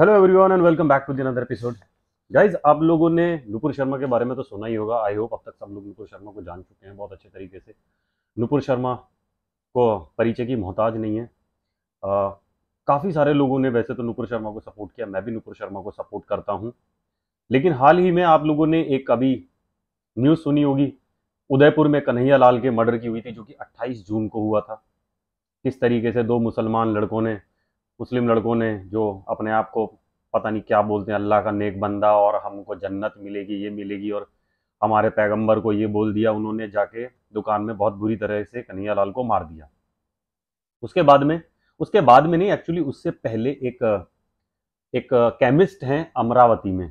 hello everyone and welcome back to another episode guys आप लोगों ने नुपुर शर्मा के बारे में तो सुना ही होगा आई होप अब तक सब लोग नुपुर शर्मा को जान चुके हैं बहुत अच्छे तरीके से नुपुर शर्मा को परिचय की मोहताज नहीं है काफ़ी सारे लोगों ने वैसे तो नुपुर शर्मा को सपोर्ट किया मैं भी नुपुर शर्मा को सपोर्ट करता हूँ लेकिन हाल ही में आप लोगों ने एक अभी न्यूज़ सुनी होगी उदयपुर में कन्हैया लाल के मर्डर की हुई थी जो कि अट्ठाईस जून को हुआ था किस तरीके से दो मुसलमान लड़कों ने मुस्लिम लड़कों ने जो अपने आप को पता नहीं क्या बोलते हैं अल्लाह का नेक बंदा और हमको जन्नत मिलेगी ये मिलेगी और हमारे पैगंबर को ये बोल दिया उन्होंने जाके दुकान में बहुत बुरी तरह से कन्हैया लाल को मार दिया उसके बाद में उसके बाद में नहीं एक्चुअली उससे पहले एक एक केमिस्ट हैं अमरावती में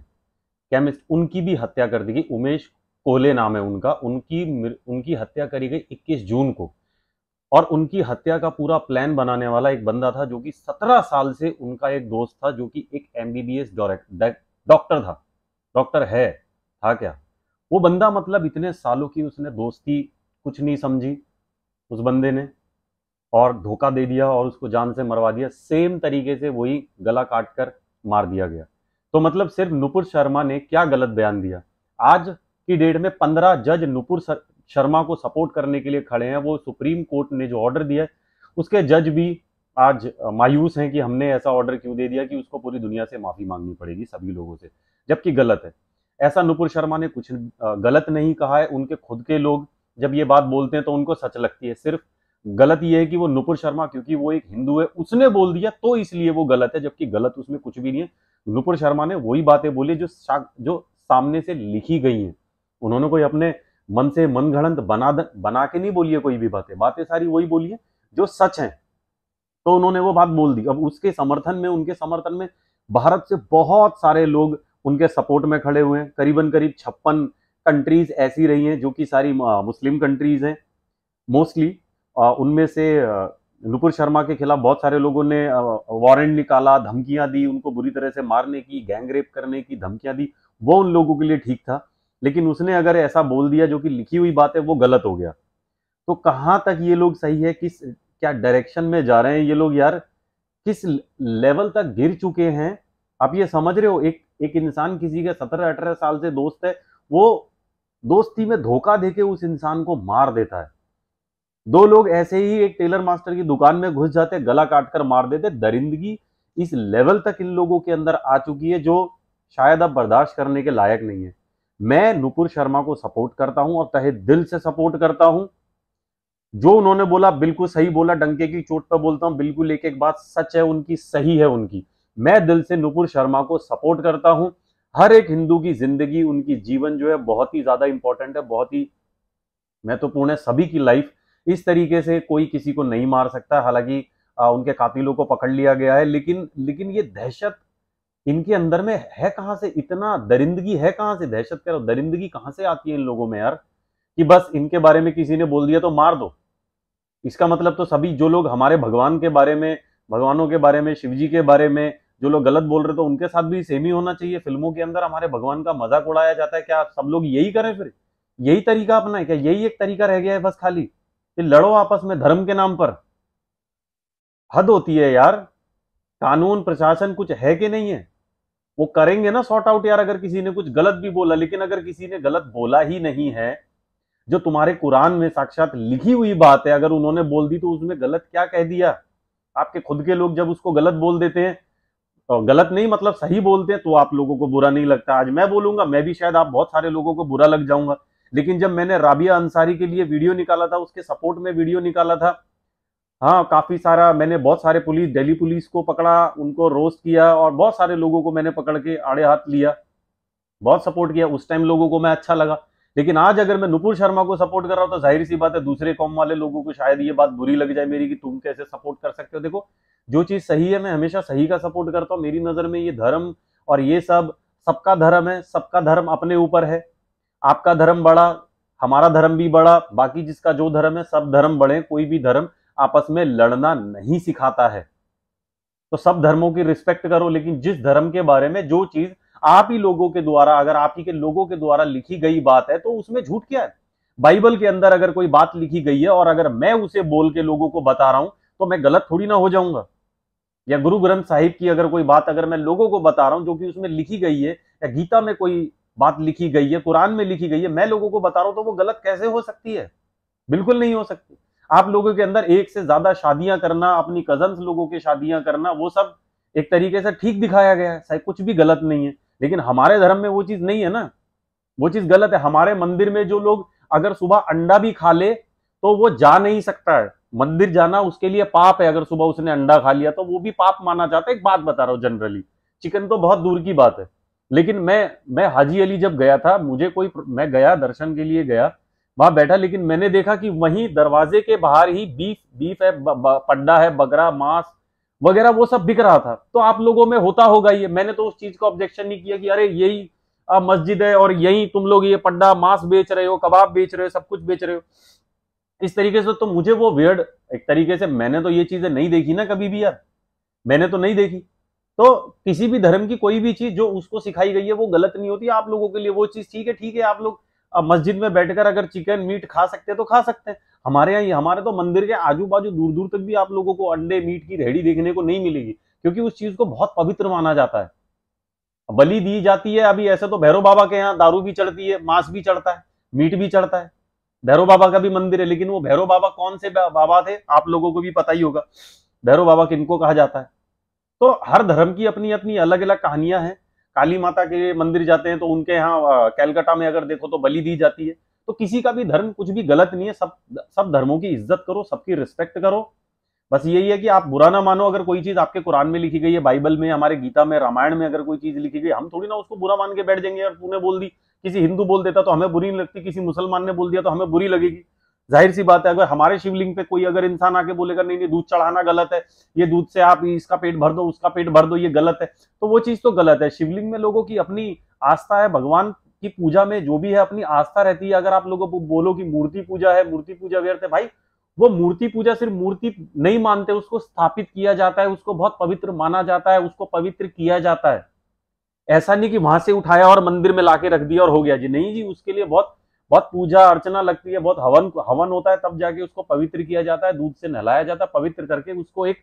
केमिस्ट उनकी भी हत्या कर दी गई उमेश कोहले नाम है उनका उनकी उनकी हत्या करी गई 21 जून को और उनकी हत्या का पूरा प्लान बनाने वाला एक बंदा था जो कि सत्रह साल से उनका एक दोस्त था जो कि एक एमबीबीएस डॉक्टर था डॉक्टर है था क्या वो बंदा मतलब इतने सालों की उसने दोस्ती कुछ नहीं समझी उस बंदे ने और धोखा दे दिया और उसको जान से मरवा दिया सेम तरीके से वही गला काट कर मार दिया गया तो मतलब सिर्फ नुपुर शर्मा ने क्या गलत बयान दिया आज की डेट में पंद्रह जज नुपुर शर्मा को सपोर्ट करने के लिए खड़े हैं वो सुप्रीम कोर्ट ने जो ऑर्डर दिया है उसके जज भी आज मायूस हैं कि हमने ऐसा ऑर्डर क्यों दे दिया कि उसको पूरी दुनिया से माफ़ी मांगनी पड़ेगी सभी लोगों से जबकि गलत है ऐसा नुपुर शर्मा ने कुछ गलत नहीं कहा है उनके खुद के लोग जब ये बात बोलते हैं तो उनको सच लगती है सिर्फ गलत ये है कि वो नुपुर शर्मा क्योंकि वो एक हिंदू है उसने बोल दिया तो इसलिए वो गलत है जबकि गलत उसमें कुछ भी नहीं है नुपुर शर्मा ने वही बातें बोली जो जो सामने से लिखी गई हैं उन्होंने कोई अपने मन से मन घड़ंत बना बना के नहीं बोलिए कोई भी बातें बातें सारी वही बोलिए जो सच है तो उन्होंने वो बात बोल दी अब उसके समर्थन में उनके समर्थन में भारत से बहुत सारे लोग उनके सपोर्ट में खड़े हुए हैं करीबन करीब छप्पन कंट्रीज ऐसी रही हैं जो कि सारी मुस्लिम कंट्रीज हैं मोस्टली उनमें से नुपुर शर्मा के खिलाफ बहुत सारे लोगों ने वारंट निकाला धमकियां दी उनको बुरी तरह से मारने की गैंगरेप करने की धमकियां दी वो उन लोगों के लिए ठीक था लेकिन उसने अगर ऐसा बोल दिया जो कि लिखी हुई बात है वो गलत हो गया तो कहाँ तक ये लोग सही है किस क्या डायरेक्शन में जा रहे हैं ये लोग यार किस लेवल तक गिर चुके हैं आप ये समझ रहे हो एक एक इंसान किसी का सत्रह अठारह साल से दोस्त है वो दोस्ती में धोखा के उस इंसान को मार देता है दो लोग ऐसे ही एक टेलर मास्टर की दुकान में घुस जाते गला काट कर मार देते दरिंदगी इस लेवल तक इन लोगों के अंदर आ चुकी है जो शायद अब बर्दाश्त करने के लायक नहीं है मैं नुपुर शर्मा को सपोर्ट करता हूं और तहे दिल से सपोर्ट करता हूं जो उन्होंने बोला बिल्कुल सही बोला डंके की चोट पर बोलता हूं बिल्कुल एक एक बात सच है उनकी सही है उनकी मैं दिल से नुपुर शर्मा को सपोर्ट करता हूं हर एक हिंदू की जिंदगी उनकी जीवन जो है बहुत ही ज्यादा इंपॉर्टेंट है बहुत ही महत्वपूर्ण है सभी की लाइफ इस तरीके से कोई किसी को नहीं मार सकता हालांकि उनके कातिलों को पकड़ लिया गया है लेकिन लेकिन ये दहशत इनके अंदर में है कहाँ से इतना दरिंदगी है कहाँ से दहशत कर दरिंदगी कहाँ से आती है इन लोगों में यार कि बस इनके बारे में किसी ने बोल दिया तो मार दो इसका मतलब तो सभी जो लोग हमारे भगवान के बारे में भगवानों के बारे में जी के बारे में जो लोग गलत बोल रहे तो उनके साथ भी सेम ही होना चाहिए फिल्मों के अंदर हमारे भगवान का मजाक उड़ाया जाता है क्या सब लोग यही करें फिर यही तरीका अपना है क्या यही एक तरीका रह गया है बस खाली कि लड़ो आपस में धर्म के नाम पर हद होती है यार कानून प्रशासन कुछ है कि नहीं है वो करेंगे ना सॉर्ट आउट यार अगर किसी ने कुछ गलत भी बोला लेकिन अगर किसी ने गलत बोला ही नहीं है जो तुम्हारे कुरान में साक्षात लिखी हुई बात है अगर उन्होंने बोल दी तो उसमें गलत क्या कह दिया आपके खुद के लोग जब उसको गलत बोल देते हैं तो गलत नहीं मतलब सही बोलते हैं तो आप लोगों को बुरा नहीं लगता आज मैं बोलूंगा मैं भी शायद आप बहुत सारे लोगों को बुरा लग जाऊंगा लेकिन जब मैंने राबिया अंसारी के लिए वीडियो निकाला था उसके सपोर्ट में वीडियो निकाला था हाँ काफ़ी सारा मैंने बहुत सारे पुलिस दिल्ली पुलिस को पकड़ा उनको रोस्ट किया और बहुत सारे लोगों को मैंने पकड़ के आड़े हाथ लिया बहुत सपोर्ट किया उस टाइम लोगों को मैं अच्छा लगा लेकिन आज अगर मैं नुपुर शर्मा को सपोर्ट कर रहा हूँ तो जाहिर सी बात है दूसरे कौम वाले लोगों को शायद ये बात बुरी लग जाए मेरी कि तुम कैसे सपोर्ट कर सकते हो देखो जो चीज़ सही है मैं हमेशा सही का सपोर्ट करता हूँ मेरी नज़र में ये धर्म और ये सब सबका धर्म है सबका धर्म अपने ऊपर है आपका धर्म बड़ा हमारा धर्म भी बड़ा बाकी जिसका जो धर्म है सब धर्म बड़े कोई भी धर्म आपस में लड़ना नहीं सिखाता है तो सब धर्मों की रिस्पेक्ट करो लेकिन जिस धर्म के बारे में जो चीज आप ही लोगों के द्वारा अगर आप ही के लोगों के द्वारा लिखी गई बात है तो उसमें झूठ क्या है बाइबल के अंदर अगर कोई बात लिखी गई है और अगर मैं उसे बोल के लोगों को बता रहा हूं तो मैं गलत थोड़ी ना हो जाऊंगा या गुरु ग्रंथ साहिब की अगर कोई बात अगर मैं लोगों को बता रहा हूं जो कि उसमें लिखी गई है या गीता में कोई बात लिखी गई है कुरान में लिखी गई है मैं लोगों को बता रहा हूं तो वो गलत कैसे हो सकती है बिल्कुल नहीं हो सकती आप लोगों के अंदर एक से ज्यादा शादियां करना अपनी कजन लोगों की शादियां करना वो सब एक तरीके से ठीक दिखाया गया है कुछ भी गलत नहीं है लेकिन हमारे धर्म में वो चीज नहीं है ना वो चीज गलत है हमारे मंदिर में जो लोग अगर सुबह अंडा भी खा ले तो वो जा नहीं सकता है मंदिर जाना उसके लिए पाप है अगर सुबह उसने अंडा खा लिया तो वो भी पाप माना जाता है एक बात बता रहा हूँ जनरली चिकन तो बहुत दूर की बात है लेकिन मैं मैं हाजी अली जब गया था मुझे कोई मैं गया दर्शन के लिए गया वहां बैठा लेकिन मैंने देखा कि वहीं दरवाजे के बाहर ही बीफ बीफ है पंडा है बगरा मांस वगैरह वो सब बिक रहा था तो आप लोगों में होता होगा ये मैंने तो उस चीज को ऑब्जेक्शन नहीं किया कि अरे यही मस्जिद है और यही तुम लोग ये पंडा मांस बेच रहे हो कबाब बेच रहे हो सब कुछ बेच रहे हो इस तरीके से तो मुझे वो वियर्ड एक तरीके से मैंने तो ये चीजें नहीं देखी ना कभी भी यार मैंने तो नहीं देखी तो किसी भी धर्म की कोई भी चीज जो उसको सिखाई गई है वो गलत नहीं होती आप लोगों के लिए वो चीज ठीक है ठीक है आप लोग अब मस्जिद में बैठकर अगर चिकन मीट खा सकते हैं तो खा सकते हैं हमारे यहाँ हमारे तो मंदिर के आजू बाजू दूर दूर तक भी आप लोगों को अंडे मीट की रेहड़ी देखने को नहीं मिलेगी क्योंकि उस चीज को बहुत पवित्र माना जाता है बलि दी जाती है अभी ऐसे तो भैरव बाबा के यहाँ दारू भी चढ़ती है मांस भी चढ़ता है मीट भी चढ़ता है भैरव बाबा का भी मंदिर है लेकिन वो भैरव बाबा कौन से बाबा थे आप लोगों को भी पता ही होगा भैरव बाबा किनको कहा जाता है तो हर धर्म की अपनी अपनी अलग अलग कहानियां हैं काली माता के मंदिर जाते हैं तो उनके यहाँ कैलकाटा में अगर देखो तो बलि दी जाती है तो किसी का भी धर्म कुछ भी गलत नहीं है सब सब धर्मों की इज्जत करो सबकी रिस्पेक्ट करो बस यही है कि आप बुरा ना मानो अगर कोई चीज आपके कुरान में लिखी गई है बाइबल में हमारे गीता में रामायण में अगर कोई चीज लिखी गई हम थोड़ी ना उसको बुरा मान के बैठ जाएंगे और तूने बोल दी किसी हिंदू बोल देता तो हमें बुरी नहीं लगती किसी मुसलमान ने बोल दिया तो हमें बुरी लगेगी जाहिर सी बात है अगर हमारे शिवलिंग पे कोई अगर इंसान आके बोलेगा नहीं नहीं दूध चढ़ाना गलत है ये दूध से आप इसका पेट भर दो उसका पेट भर दो ये गलत है तो वो चीज़ तो गलत है शिवलिंग में लोगों की अपनी आस्था है भगवान की पूजा में जो भी है अपनी आस्था रहती है अगर आप लोगों को बोलो कि मूर्ति पूजा है मूर्ति पूजा व्यर्थ है भाई वो मूर्ति पूजा सिर्फ मूर्ति नहीं मानते उसको स्थापित किया जाता है उसको बहुत पवित्र माना जाता है उसको पवित्र किया जाता है ऐसा नहीं कि वहां से उठाया और मंदिर में लाके रख दिया और हो गया जी नहीं जी उसके लिए बहुत बहुत पूजा अर्चना लगती है बहुत हवन हवन होता है तब जाके उसको पवित्र किया जाता है दूध से नहलाया जाता है पवित्र करके उसको एक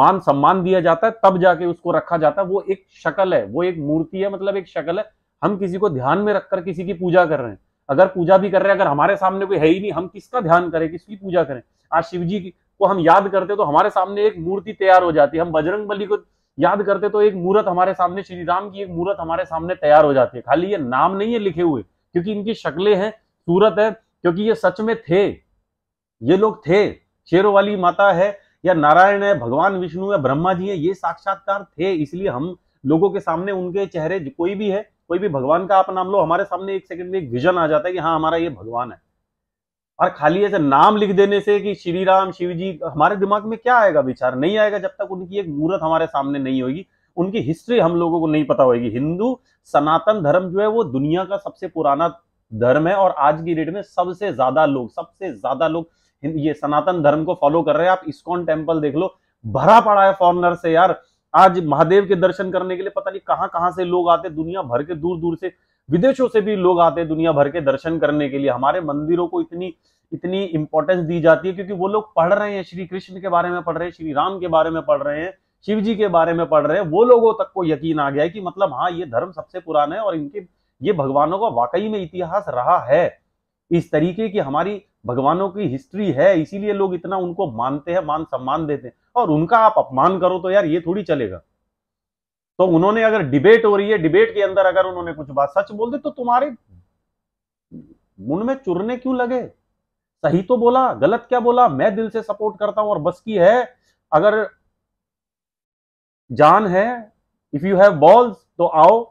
मान सम्मान दिया जाता है तब जाके उसको रखा जाता है वो एक शकल है वो एक मूर्ति है मतलब एक शकल है हम किसी को ध्यान में रखकर किसी की पूजा कर रहे हैं अगर पूजा भी कर रहे हैं अगर हमारे सामने कोई है ही नहीं हम किसका ध्यान करें किसकी पूजा करें आज शिव जी को हम याद करते तो हमारे सामने एक मूर्ति तैयार हो जाती है हम बजरंग बली को याद करते तो एक मूर्त हमारे सामने श्री राम की एक मूर्त हमारे सामने तैयार हो जाती है खाली ये नाम नहीं है लिखे हुए क्योंकि इनकी शक्लें हैं सूरत है क्योंकि ये सच में थे ये लोग थे शेरों वाली माता है या नारायण है भगवान विष्णु है ब्रह्मा जी है ये साक्षात्कार थे इसलिए हम लोगों के सामने उनके चेहरे कोई भी है कोई भी भगवान का आप नाम लो हमारे सामने एक सेकंड में एक विजन आ जाता है कि हाँ हमारा ये भगवान है और खाली ऐसे नाम लिख देने से कि श्री राम शिव जी हमारे दिमाग में क्या आएगा विचार नहीं आएगा जब तक उनकी एक मूर्त हमारे सामने नहीं होगी उनकी हिस्ट्री हम लोगों को नहीं पता होगी हिंदू सनातन धर्म जो है वो दुनिया का सबसे पुराना धर्म है और आज की डेट में सबसे ज्यादा लोग सबसे ज्यादा लोग ये सनातन धर्म को फॉलो कर रहे हैं आप इस्कॉन टेम्पल देख लो भरा पड़ा है फॉरनर से यार आज महादेव के दर्शन करने के लिए पता नहीं कहाँ कहाँ से लोग आते दुनिया भर के दूर दूर से विदेशों से भी लोग आते हैं दुनिया भर के दर्शन करने के लिए हमारे मंदिरों को इतनी इतनी इंपॉर्टेंस दी जाती है क्योंकि वो लोग पढ़ रहे हैं श्री कृष्ण के बारे में पढ़ रहे हैं श्री राम के बारे में पढ़ रहे हैं शिव जी के बारे में पढ़ रहे हैं वो लोगों तक को यकीन आ गया है कि मतलब हाँ ये धर्म सबसे पुराना है और इनके ये भगवानों का वाकई में इतिहास रहा है इस तरीके की हमारी भगवानों की हिस्ट्री है इसीलिए लोग इतना उनको मानते हैं मान सम्मान देते हैं और उनका आप अपमान करो तो यार ये थोड़ी चलेगा तो उन्होंने अगर डिबेट हो रही है डिबेट के अंदर अगर उन्होंने कुछ बात सच बोल दी तो तुम्हारे मुंड में चुरने क्यों लगे सही तो बोला गलत क्या बोला मैं दिल से सपोर्ट करता हूं और बस की है अगर जान है इफ यू हैव बॉल्स तो आओ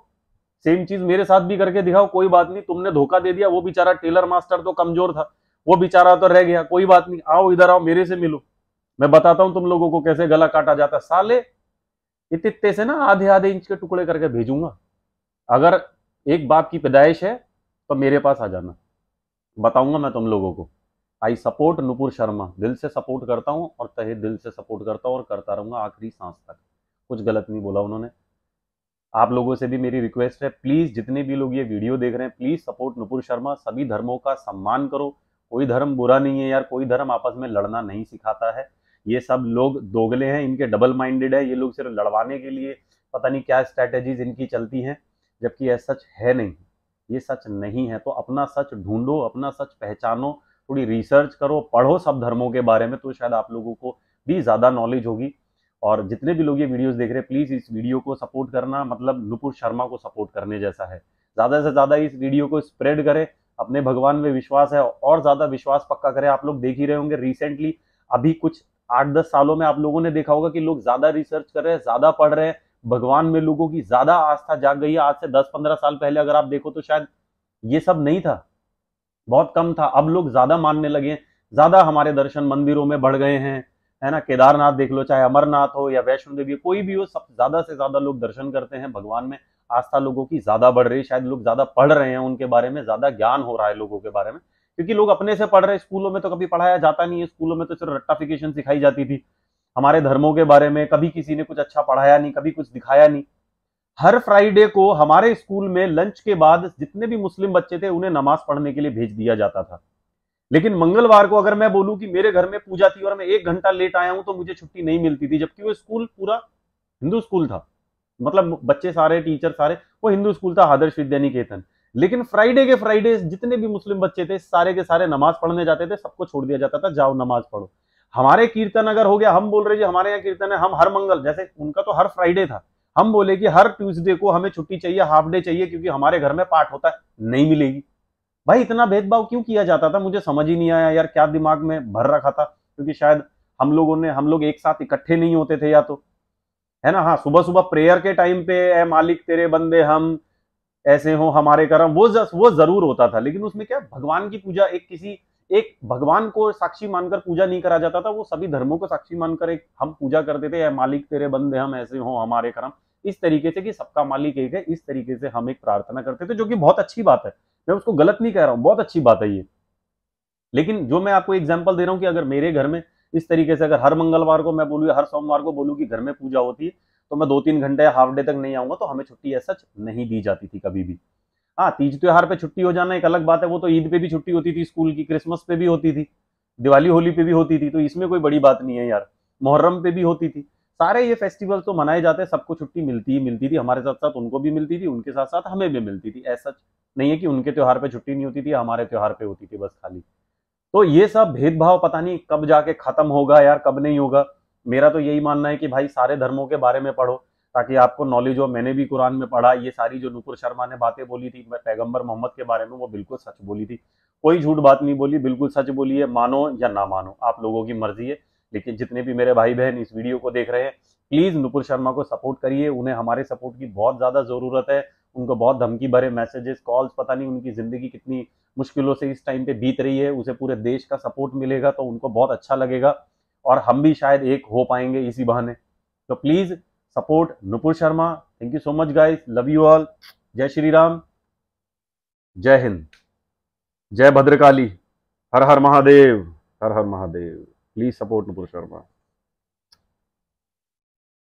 सेम चीज मेरे साथ भी करके दिखाओ कोई बात नहीं तुमने धोखा दे दिया वो बेचारा टेलर मास्टर तो कमजोर था वो बेचारा तो रह गया कोई बात नहीं आओ इधर आओ मेरे से मिलो मैं बताता हूं तुम लोगों को कैसे गला काटा जाता है साले इतने से ना आधे आधे इंच के टुकड़े करके भेजूंगा अगर एक बाप की पैदाइश है तो मेरे पास आ जाना बताऊंगा मैं तुम लोगों को आई सपोर्ट नुपुर शर्मा दिल से सपोर्ट करता हूँ और तहे दिल से सपोर्ट करता हूँ और करता रहूंगा आखिरी सांस तक कुछ गलत नहीं बोला उन्होंने आप लोगों से भी मेरी रिक्वेस्ट है प्लीज़ जितने भी लोग ये वीडियो देख रहे हैं प्लीज़ सपोर्ट नुपुर शर्मा सभी धर्मों का सम्मान करो कोई धर्म बुरा नहीं है यार कोई धर्म आपस में लड़ना नहीं सिखाता है ये सब लोग दोगले हैं इनके डबल माइंडेड है ये लोग सिर्फ लड़वाने के लिए पता नहीं क्या स्ट्रैटेजीज इनकी चलती हैं जबकि यह सच है नहीं ये सच नहीं है तो अपना सच ढूंढो अपना सच पहचानो थोड़ी रिसर्च करो पढ़ो सब धर्मों के बारे में तो शायद आप लोगों को भी ज़्यादा नॉलेज होगी और जितने भी लोग ये वीडियोस देख रहे हैं प्लीज़ इस वीडियो को सपोर्ट करना मतलब नुपुर शर्मा को सपोर्ट करने जैसा है ज़्यादा से ज़्यादा इस वीडियो को स्प्रेड करें अपने भगवान में विश्वास है और ज़्यादा विश्वास पक्का करें आप लोग देख ही रहे होंगे रिसेंटली अभी कुछ आठ दस सालों में आप लोगों ने देखा होगा कि लोग ज़्यादा रिसर्च कर रहे हैं ज़्यादा पढ़ रहे हैं भगवान में लोगों की ज़्यादा आस्था जाग गई है आज से दस पंद्रह साल पहले अगर आप देखो तो शायद ये सब नहीं था बहुत कम था अब लोग ज़्यादा मानने लगे ज़्यादा हमारे दर्शन मंदिरों में बढ़ गए हैं है ना केदारनाथ देख लो चाहे अमरनाथ हो या वैष्णो देवी कोई भी हो सब ज्यादा से ज्यादा लोग दर्शन करते हैं भगवान में आस्था लोगों की ज्यादा बढ़ रही है शायद लोग ज्यादा पढ़ रहे हैं उनके बारे में ज्यादा ज्ञान हो रहा है लोगों के बारे में क्योंकि लोग अपने से पढ़ रहे हैं स्कूलों में तो कभी पढ़ाया जाता नहीं है स्कूलों में तो सिर्फ रट्टाफिकेशन सिखाई जाती थी हमारे धर्मों के बारे में कभी किसी ने कुछ अच्छा पढ़ाया नहीं कभी कुछ दिखाया नहीं हर फ्राइडे को हमारे स्कूल में लंच के बाद जितने भी मुस्लिम बच्चे थे उन्हें नमाज पढ़ने के लिए भेज दिया जाता था लेकिन मंगलवार को अगर मैं बोलूं कि मेरे घर में पूजा थी और मैं एक घंटा लेट आया हूं तो मुझे छुट्टी नहीं मिलती थी जबकि वो स्कूल पूरा हिंदू स्कूल था मतलब बच्चे सारे टीचर सारे वो हिंदू स्कूल था आदर्श विद्या निकेतन लेकिन फ्राइडे के फ्राइडे जितने भी मुस्लिम बच्चे थे सारे के सारे नमाज पढ़ने जाते थे सबको छोड़ दिया जाता था जाओ नमाज पढ़ो हमारे कीर्तन अगर हो गया हम बोल रहे जी हमारे यहाँ कीर्तन है हम हर मंगल जैसे उनका तो हर फ्राइडे था हम बोले कि हर ट्यूसडे को हमें छुट्टी चाहिए हाफ डे चाहिए क्योंकि हमारे घर में पाठ होता है नहीं मिलेगी भाई इतना भेदभाव क्यों किया जाता था मुझे समझ ही नहीं आया यार क्या दिमाग में भर रखा था क्योंकि शायद हम लोगों ने हम लोग एक साथ इकट्ठे नहीं होते थे या तो है ना हाँ सुबह सुबह प्रेयर के टाइम पे ए मालिक तेरे बंदे हम ऐसे हो हमारे कर्म वो जस, वो जरूर होता था लेकिन उसमें क्या भगवान की पूजा एक किसी एक भगवान को साक्षी मानकर पूजा नहीं करा जाता था वो सभी धर्मों को साक्षी मानकर एक हम पूजा करते थे ए मालिक तेरे बंदे हम ऐसे हो हमारे कर्म इस तरीके से कि सबका मालिक एक है इस तरीके से हम एक प्रार्थना करते थे तो जो कि बहुत अच्छी बात है मैं उसको गलत नहीं कह रहा हूँ बहुत अच्छी बात है ये लेकिन जो मैं आपको एग्जाम्पल दे रहा हूँ कि अगर मेरे घर में इस तरीके से अगर हर मंगलवार को मैं बोलूँ हर सोमवार को बोलूँ कि घर में पूजा होती है तो मैं दो तीन घंटे या हाफ डे तक नहीं आऊंगा तो हमें छुट्टी ऐसा नहीं दी जाती थी कभी भी हाँ तीज त्योहार पे छुट्टी हो जाना एक अलग बात है वो तो ईद पे भी छुट्टी होती थी स्कूल की क्रिसमस पे भी होती थी दिवाली होली पे भी होती थी तो इसमें कोई बड़ी बात नहीं है यार मुहर्रम पे भी होती थी सारे ये फेस्टिवल तो मनाए जाते हैं सबको छुट्टी मिलती ही मिलती थी हमारे साथ साथ उनको भी मिलती थी उनके साथ साथ हमें भी मिलती थी ऐसा नहीं है कि उनके त्यौहार पे छुट्टी नहीं होती थी हमारे त्यौहार पे होती थी बस खाली तो ये सब भेदभाव पता नहीं कब जाके खत्म होगा यार कब नहीं होगा मेरा तो यही मानना है कि भाई सारे धर्मों के बारे में पढ़ो ताकि आपको नॉलेज हो मैंने भी कुरान में पढ़ा ये सारी जो नुपुर शर्मा ने बातें बोली थी पैगंबर मोहम्मद के बारे में वो बिल्कुल सच बोली थी कोई झूठ बात नहीं बोली बिल्कुल सच बोली है मानो या ना मानो आप लोगों की मर्जी है लेकिन जितने भी मेरे भाई बहन इस वीडियो को देख रहे हैं प्लीज़ नुपुर शर्मा को सपोर्ट करिए उन्हें हमारे सपोर्ट की बहुत ज़्यादा ज़रूरत है उनको बहुत धमकी भरे मैसेजेस कॉल्स पता नहीं उनकी ज़िंदगी कितनी मुश्किलों से इस टाइम पे बीत रही है उसे पूरे देश का सपोर्ट मिलेगा तो उनको बहुत अच्छा लगेगा और हम भी शायद एक हो पाएंगे इसी बहाने तो please support Nupur Sharma thank you so much guys love you all जय श्री राम जय हिंद जय भद्रकाली हर हर महादेव हर हर महादेव ப்ளீஸ் சப்போர்ட்னு புருஷர்மா